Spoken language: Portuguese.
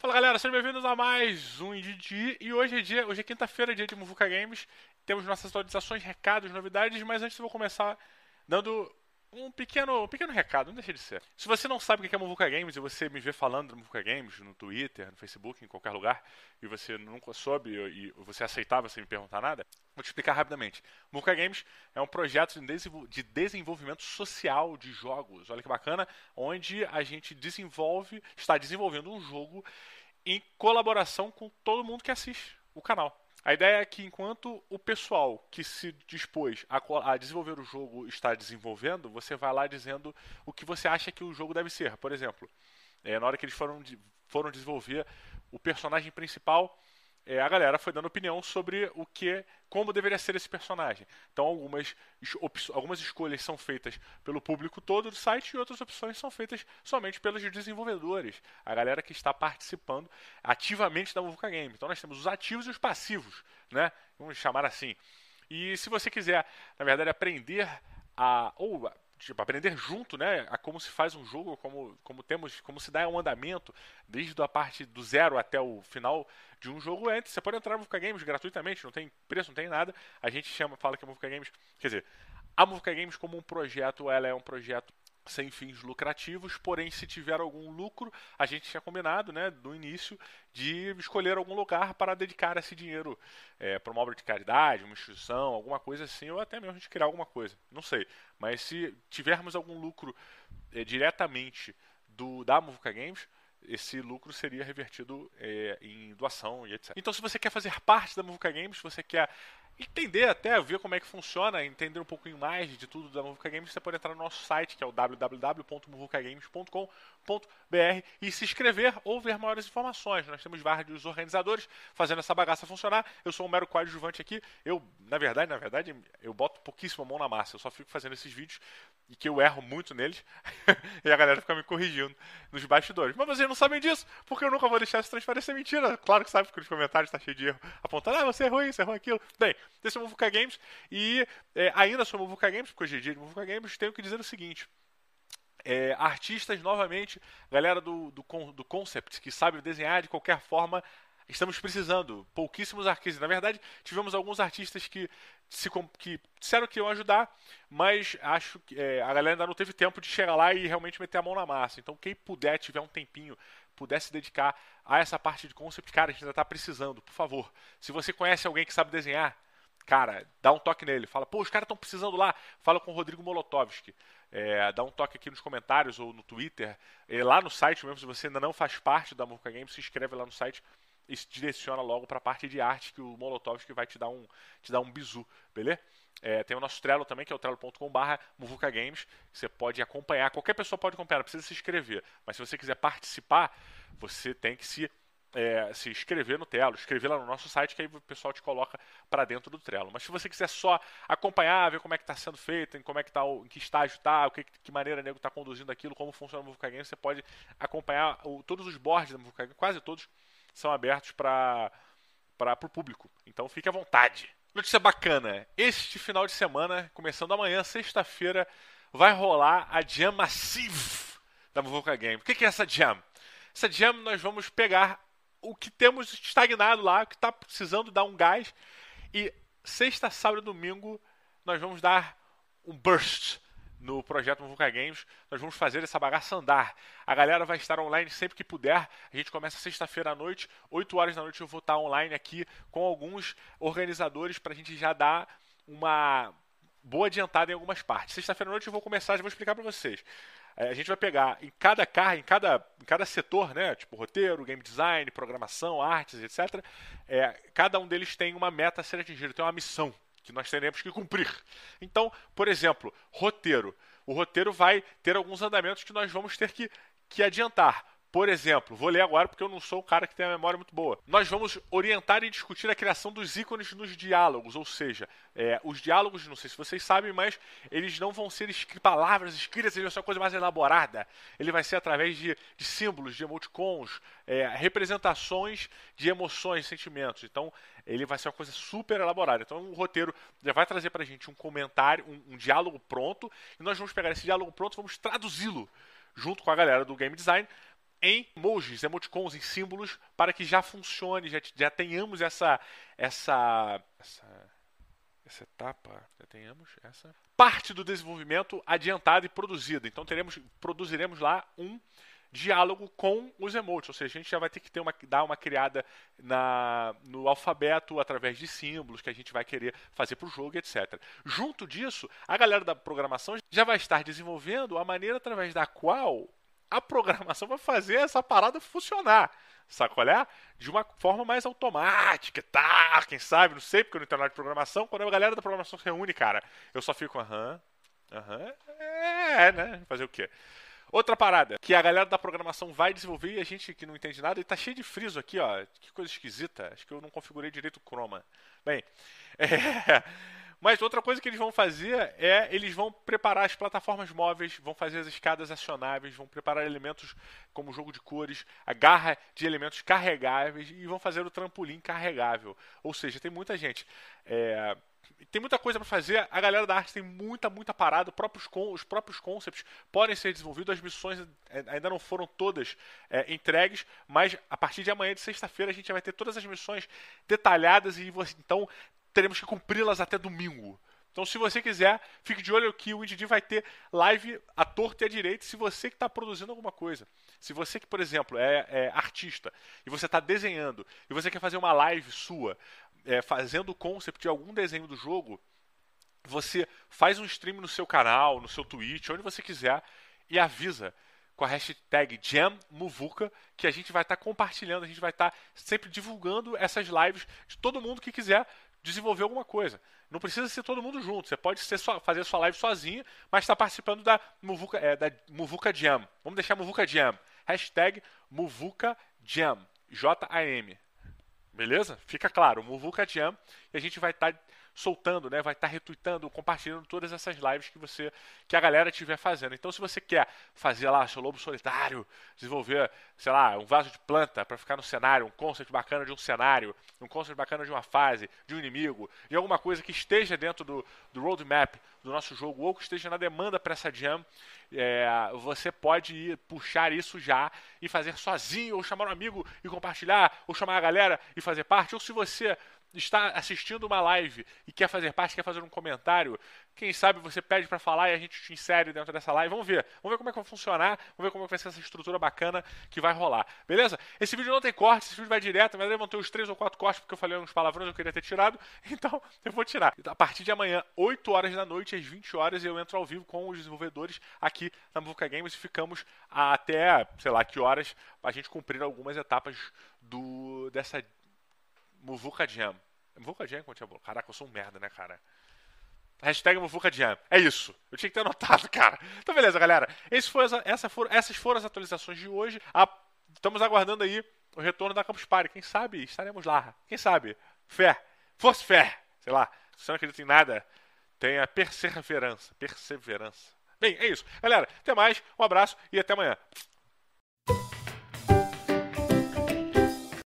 Fala galera, sejam bem-vindos a mais um Didi. E hoje é dia, hoje é quinta-feira, dia de Muvuca Games. Temos nossas atualizações, recados, novidades, mas antes eu vou começar dando um pequeno, um pequeno recado, não deixa de ser. Se você não sabe o que é Muvuca Games e você me vê falando do Muvuca Games no Twitter, no Facebook, em qualquer lugar, e você nunca soube e você aceitava sem me perguntar nada, vou te explicar rapidamente. Muvuca Games é um projeto de desenvolvimento social de jogos. Olha que bacana, onde a gente desenvolve, está desenvolvendo um jogo em colaboração com todo mundo que assiste o canal. A ideia é que enquanto o pessoal que se dispôs a, a, desenvolver o jogo está desenvolvendo, você vai lá dizendo o que você acha que o jogo deve ser. Por exemplo, é, na hora que eles foram, foram desenvolver o personagem principal, é, a galera foi dando opinião sobre o que, como deveria ser esse personagem. Então algumas, algumas escolhas são feitas pelo público todo do site e outras opções são feitas somente pelos desenvolvedores, a galera que está participando ativamente da Muvuca Game. Então nós temos os ativos e os passivos, né? Vamos chamar assim. E se você quiser, na verdade, aprender a ou tipo, aprender junto, né, a como se faz um jogo, como, como temos, como se dá um andamento, desde a parte do zero até o final de um jogo antes. É, você pode entrar no Mufuca Games gratuitamente, não tem preço, não tem nada. A gente chama, fala que é Mufuca Games, quer dizer, a Mufuca Games como um projeto, ela é um projeto sem fins lucrativos, porém se tiver algum lucro, a gente tinha combinado, né, no início, de escolher algum lugar para dedicar esse dinheiro é, para uma obra de caridade, uma instituição, alguma coisa assim, ou até mesmo de criar alguma coisa, não sei. Mas se tivermos algum lucro é, diretamente do da Muvuca Games, esse lucro seria revertido é, em doação e etc. Então, se você quer fazer parte da Muvuca Games, se você quer entender até, ver como é que funciona, entender um pouquinho mais de tudo da Muvuca Games, você pode entrar no nosso site, que é o www.muvucagames.com e se inscrever ou ver maiores informações. Nós temos vários organizadores fazendo essa bagaça funcionar. Eu sou um mero coadjuvante aqui. Eu, na verdade, na verdade, eu boto pouquíssima mão na massa. Eu só fico fazendo esses vídeos e que eu erro muito neles e a galera fica me corrigindo nos bastidores. Mas vocês não sabem disso, porque eu nunca vou deixar isso transparecer mentira. Claro que sabe, porque nos comentários está cheio de erro apontando, ah, você errou isso, errou aquilo. Bem, esse é o Muvuca Games e é, ainda sou Muvuca Games, porque hoje em é dia de Muvuca Games, tenho que dizer o seguinte. É, artistas, novamente, galera do, do, do concept, que sabe desenhar de qualquer forma, estamos precisando. Pouquíssimos artistas. Na verdade, tivemos alguns artistas que, se, que disseram que iam ajudar, mas acho que é, a galera ainda não teve tempo de chegar lá e realmente meter a mão na massa. Então, quem puder, tiver um tempinho, puder se dedicar a essa parte de concept, cara, a gente ainda está precisando, por favor. Se você conhece alguém que sabe desenhar, cara, dá um toque nele. Fala, pô, os caras estão precisando lá. Fala com o Rodrigo Molotovski é, dá um toque aqui nos comentários ou no Twitter, é, lá no site mesmo, se você ainda não faz parte da Murca Games, se inscreve lá no site e se direciona logo para a parte de arte que o Molotovski vai te dar um, te dar um bizu, beleza? É, tem o nosso Trello também, que é o trello.com.br Muvuca Games, que você pode acompanhar. Qualquer pessoa pode acompanhar, não precisa se inscrever. Mas se você quiser participar, você tem que se é, se inscrever no Telo, escrever lá no nosso site, que aí o pessoal te coloca para dentro do Trello. Mas se você quiser só acompanhar, ver como é que está sendo feito, em como é que tá, em que estágio está, o que, que maneira o nego está conduzindo aquilo, como funciona o Movie Game, você pode acompanhar o, todos os boards da Movie Game, quase todos são abertos para para o público. Então fique à vontade. Notícia bacana. Este final de semana, começando amanhã, sexta-feira, vai rolar a Jam Massive da Muvoca Game. O que é essa Jam? Essa Jam nós vamos pegar o que temos estagnado lá, que está precisando dar um gás. E sexta, sábado e domingo nós vamos dar um burst no projeto Muvuca Games. Nós vamos fazer essa bagaça andar. A galera vai estar online sempre que puder. A gente começa sexta-feira à noite, 8 horas da noite eu vou estar online aqui com alguns organizadores para a gente já dar uma boa adiantada em algumas partes. Sexta-feira à noite eu vou começar, e vou explicar para vocês. É, a gente vai pegar em cada carro, em cada, em cada setor, né? Tipo roteiro, game design, programação, artes, etc. É, cada um deles tem uma meta a ser atingida, tem uma missão que nós teremos que cumprir. Então, por exemplo, roteiro. O roteiro vai ter alguns andamentos que nós vamos ter que, que adiantar. Por exemplo, vou ler agora porque eu não sou o cara que tem a memória muito boa. Nós vamos orientar e discutir a criação dos ícones nos diálogos, ou seja, é, os diálogos, não sei se vocês sabem, mas eles não vão ser palavras escritas, eles vão ser uma coisa mais elaborada. Ele vai ser através de, de símbolos, de emoticons, é, representações de emoções, sentimentos. Então, ele vai ser uma coisa super elaborada. Então, o roteiro já vai trazer para a gente um comentário, um, um diálogo pronto, e nós vamos pegar esse diálogo pronto e vamos traduzi-lo junto com a galera do game design em emojis, emoticons, em símbolos, para que já funcione, já, já tenhamos essa, essa, essa, essa etapa, já tenhamos essa parte do desenvolvimento adiantada e produzida. Então teremos, produziremos lá um diálogo com os emotes, ou seja, a gente já vai ter que ter uma, dar uma criada na, no alfabeto através de símbolos que a gente vai querer fazer para o jogo, etc. Junto disso, a galera da programação já vai estar desenvolvendo a maneira através da qual a programação vai fazer essa parada funcionar. Sacolhar? De uma forma mais automática, tá? Quem sabe, não sei, porque eu não entendo nada de programação. Quando a galera da programação se reúne, cara, eu só fico, aham, aham, é, né? Fazer o quê? Outra parada, que a galera da programação vai desenvolver e a gente que não entende nada, e tá cheio de friso aqui, ó. Que coisa esquisita. Acho que eu não configurei direito o Chroma. Bem, é, mas outra coisa que eles vão fazer é eles vão preparar as plataformas móveis, vão fazer as escadas acionáveis, vão preparar elementos como jogo de cores, a garra de elementos carregáveis e vão fazer o trampolim carregável. Ou seja, tem muita gente. É tem muita coisa para fazer. A galera da arte tem muita, muita parada. Próprios os próprios concepts podem ser desenvolvidos. As missões é, ainda não foram todas é, entregues, mas a partir de amanhã, de sexta-feira, a gente vai ter todas as missões detalhadas e então teremos que cumpri-las até domingo. Então, se você quiser, fique de olho que o IndyD vai ter live à torta e à direita. Se você que está produzindo alguma coisa, se você que, por exemplo, é, é artista e você está desenhando e você quer fazer uma live sua é, fazendo o concept de algum desenho do jogo, você faz um stream no seu canal, no seu Twitch, onde você quiser e avisa com a hashtag JamMuvuca, que a gente vai estar tá compartilhando, a gente vai estar tá sempre divulgando essas lives de todo mundo que quiser desenvolver alguma coisa. Não precisa ser todo mundo junto. Você pode ser só, fazer sua live sozinho, mas está participando da Muvuca, é, da Muvuca Jam. Vamos deixar Muvuca Jam. Hashtag Muvuca Jam. J-A-M. Beleza? Fica claro, Muvuca Jam. E a gente vai estar tá soltando, né? Vai estar tá retweetando, compartilhando todas essas lives que você, que a galera estiver fazendo. Então, se você quer fazer lá seu lobo solitário, desenvolver, sei lá, um vaso de planta para ficar no cenário, um conceito bacana de um cenário, um conceito bacana de uma fase, de um inimigo, de alguma coisa que esteja dentro do, do roadmap do nosso jogo ou que esteja na demanda para essa jam, é, você pode ir puxar isso já e fazer sozinho, ou chamar um amigo e compartilhar, ou chamar a galera e fazer parte, ou se você está assistindo uma live e quer fazer parte, quer fazer um comentário, quem sabe você pede para falar e a gente te insere dentro dessa live. Vamos ver. Vamos ver como é que vai funcionar, vamos ver como é que vai ser essa estrutura bacana que vai rolar. Beleza? Esse vídeo não tem corte, esse vídeo vai direto, mas eu ter os três ou quatro cortes porque eu falei uns palavrões eu queria ter tirado, então eu vou tirar. A partir de amanhã, 8 horas da noite, às 20 horas, eu entro ao vivo com os desenvolvedores aqui na Muvuca Games e ficamos até, sei lá, que horas a gente cumprir algumas etapas do dessa Muvuka Jam. Muvuka Jam que é eu tinha bolo. Caraca, eu sou um merda, né, cara? Hashtag Jam. É isso. Eu tinha que ter anotado, cara. Então, beleza, galera. Esse foi, essa essas foram as atualizações de hoje. A, estamos aguardando aí o retorno da Campus Party. Quem sabe estaremos lá. Quem sabe? Fé. Força fé. Sei lá. Se você não acredita em nada, tenha perseverança. Perseverança. Bem, é isso. Galera, até mais. Um abraço e até amanhã.